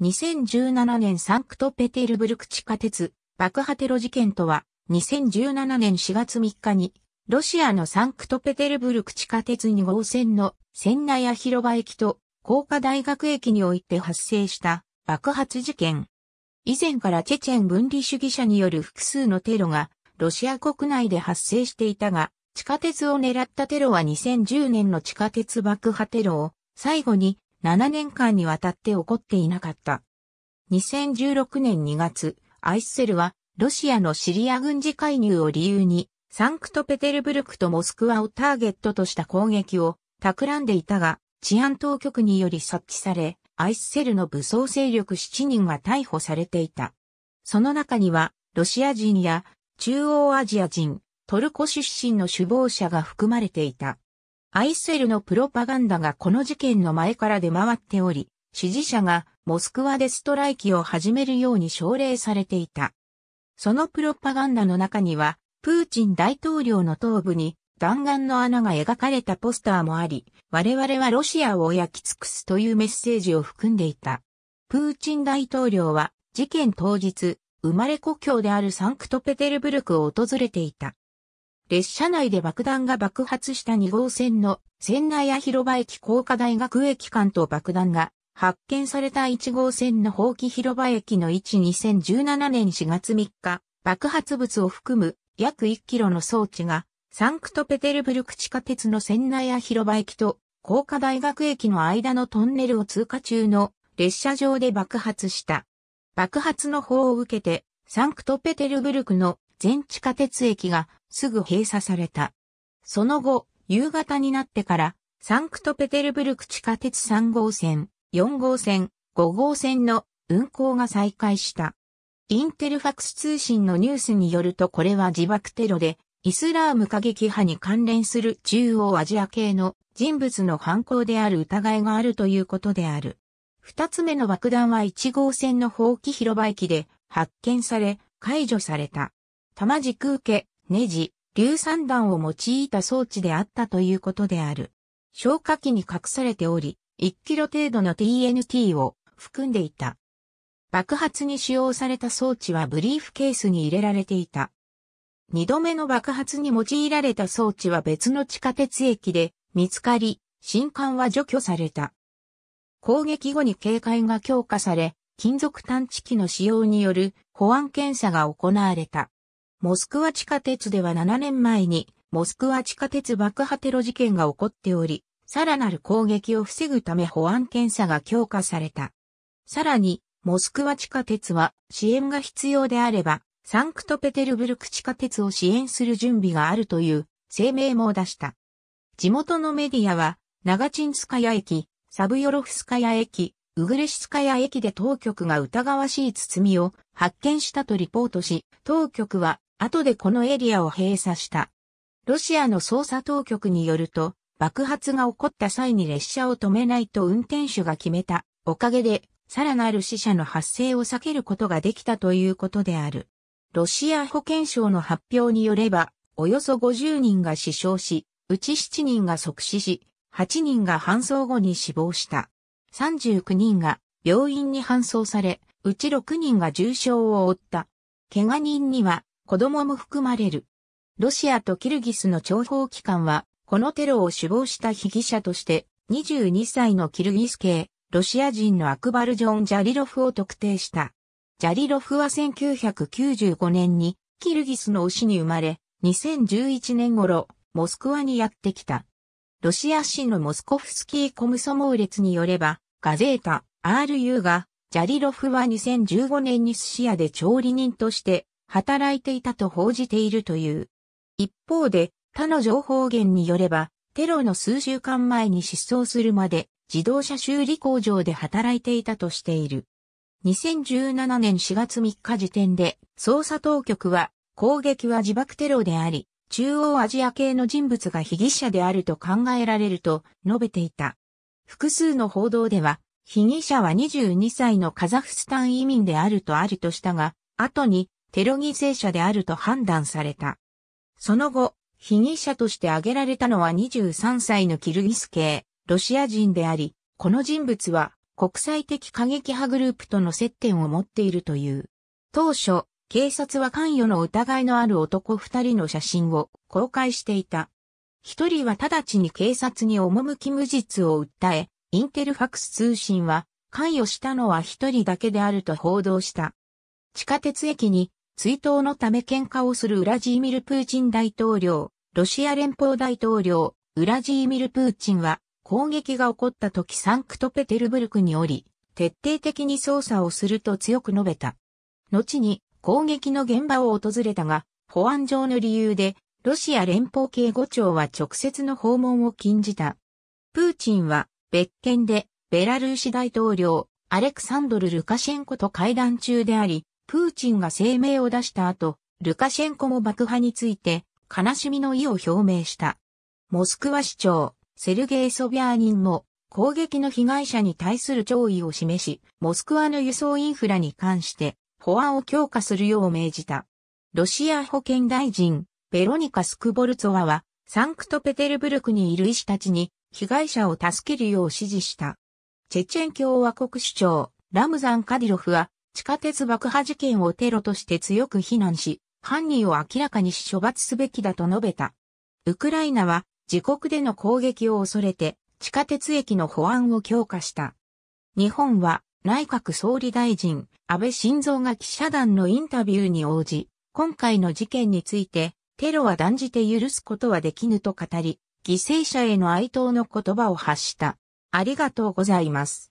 2017年サンクトペテルブルク地下鉄爆破テロ事件とは、2017年4月3日に、ロシアのサンクトペテルブルク地下鉄2号線の仙内屋広場駅と高科大学駅において発生した爆発事件。以前からチェチェン分離主義者による複数のテロがロシア国内で発生していたが、地下鉄を狙ったテロは2010年の地下鉄爆破テロを最後に7年間にわたって起こっていなかった。2016年2月、アイスセルはロシアのシリア軍事介入を理由にサンクトペテルブルクとモスクワをターゲットとした攻撃を企んでいたが、治安当局により察知され、アイスセルの武装勢力7人が逮捕されていた。その中には、ロシア人や中央アジア人、トルコ出身の首謀者が含まれていた。アイスエルのプロパガンダがこの事件の前から出回っており、支持者がモスクワでストライキを始めるように奨励されていた。そのプロパガンダの中には、プーチン大統領の頭部に弾丸の穴が描かれたポスターもあり、我々はロシアを焼き尽くすというメッセージを含んでいた。プーチン大統領は事件当日、生まれ故郷であるサンクトペテルブルクを訪れていた。列車内で爆弾が爆発した2号線の仙内屋広場駅工科大学駅間と爆弾が発見された1号線の放棄広場駅の位置2017年4月3日、爆発物を含む約1キロの装置がサンクトペテルブルク地下鉄の仙内屋広場駅と工科大学駅の間のトンネルを通過中の列車上で爆発した。爆発の方を受けてサンクトペテルブルクの全地下鉄駅がすぐ閉鎖された。その後、夕方になってから、サンクトペテルブルク地下鉄3号線、4号線、5号線の運行が再開した。インテルファクス通信のニュースによるとこれは自爆テロで、イスラーム過激派に関連する中央アジア系の人物の犯行である疑いがあるということである。二つ目の爆弾は1号線の放棄広場駅で発見され、解除された。玉軸受け、ネジ、硫酸弾を用いた装置であったということである。消火器に隠されており、1キロ程度の TNT を含んでいた。爆発に使用された装置はブリーフケースに入れられていた。二度目の爆発に用いられた装置は別の地下鉄駅で見つかり、新艦は除去された。攻撃後に警戒が強化され、金属探知機の使用による保安検査が行われた。モスクワ地下鉄では7年前に、モスクワ地下鉄爆破テロ事件が起こっており、さらなる攻撃を防ぐため保安検査が強化された。さらに、モスクワ地下鉄は支援が必要であれば、サンクトペテルブルク地下鉄を支援する準備があるという声明も出した。地元のメディアは、ナガチンスカヤ駅、サブヨロフスカヤ駅、ウグレシスカヤ駅で当局が疑わしい包みを発見したとリポートし、当局は後でこのエリアを閉鎖した。ロシアの捜査当局によると、爆発が起こった際に列車を止めないと運転手が決めたおかげで、さらなる死者の発生を避けることができたということである。ロシア保健省の発表によれば、およそ50人が死傷し、うち7人が即死し、8人が搬送後に死亡した。39人が病院に搬送され、うち6人が重傷を負った。怪我人には子供も含まれる。ロシアとキルギスの諜報機関は、このテロを首謀した被疑者として、22歳のキルギス系、ロシア人のアクバルジョン・ジャリロフを特定した。ジャリロフは1995年に、キルギスの牛に生まれ、2011年頃、モスクワにやってきた。ロシア市のモスコフスキーコムソモーレツによれば、ガゼータ、RU が、ジャリロフは2015年に寿司屋で調理人として働いていたと報じているという。一方で、他の情報源によれば、テロの数週間前に失踪するまで自動車修理工場で働いていたとしている。2017年4月3日時点で捜査当局は攻撃は自爆テロであり、中央アジア系の人物が被疑者であると考えられると述べていた。複数の報道では、被疑者は22歳のカザフスタン移民であるとあるとしたが、後にテロ犠牲者であると判断された。その後、被疑者として挙げられたのは23歳のキルギス系、ロシア人であり、この人物は国際的過激派グループとの接点を持っているという。当初、警察は関与の疑いのある男二人の写真を公開していた。一人は直ちに警察に赴き無実を訴え、インテルファクス通信は関与したのは一人だけであると報道した。地下鉄駅に追悼のため喧嘩をするウラジーミル・プーチン大統領、ロシア連邦大統領、ウラジーミル・プーチンは、攻撃が起こった時サンクトペテルブルクにおり、徹底的に捜査をすると強く述べた。後に攻撃の現場を訪れたが、保安上の理由で、ロシア連邦警護庁は直接の訪問を禁じた。プーチンは別件でベラルーシ大統領アレクサンドル・ルカシェンコと会談中であり、プーチンが声明を出した後、ルカシェンコも爆破について悲しみの意を表明した。モスクワ市長、セルゲイ・ソビャーニンも攻撃の被害者に対する弔意を示し、モスクワの輸送インフラに関して保安を強化するよう命じた。ロシア保健大臣、ベロニカ・スクボルツォワは、サンクトペテルブルクにいる医師たちに被害者を助けるよう指示した。チェチェン共和国首長、ラムザン・カディロフは地下鉄爆破事件をテロとして強く非難し、犯人を明らかにし処罰すべきだと述べた。ウクライナは自国での攻撃を恐れて地下鉄駅の保安を強化した。日本は内閣総理大臣安倍晋三が記者団のインタビューに応じ、今回の事件についてテロは断じて許すことはできぬと語り、犠牲者への哀悼の言葉を発した。ありがとうございます。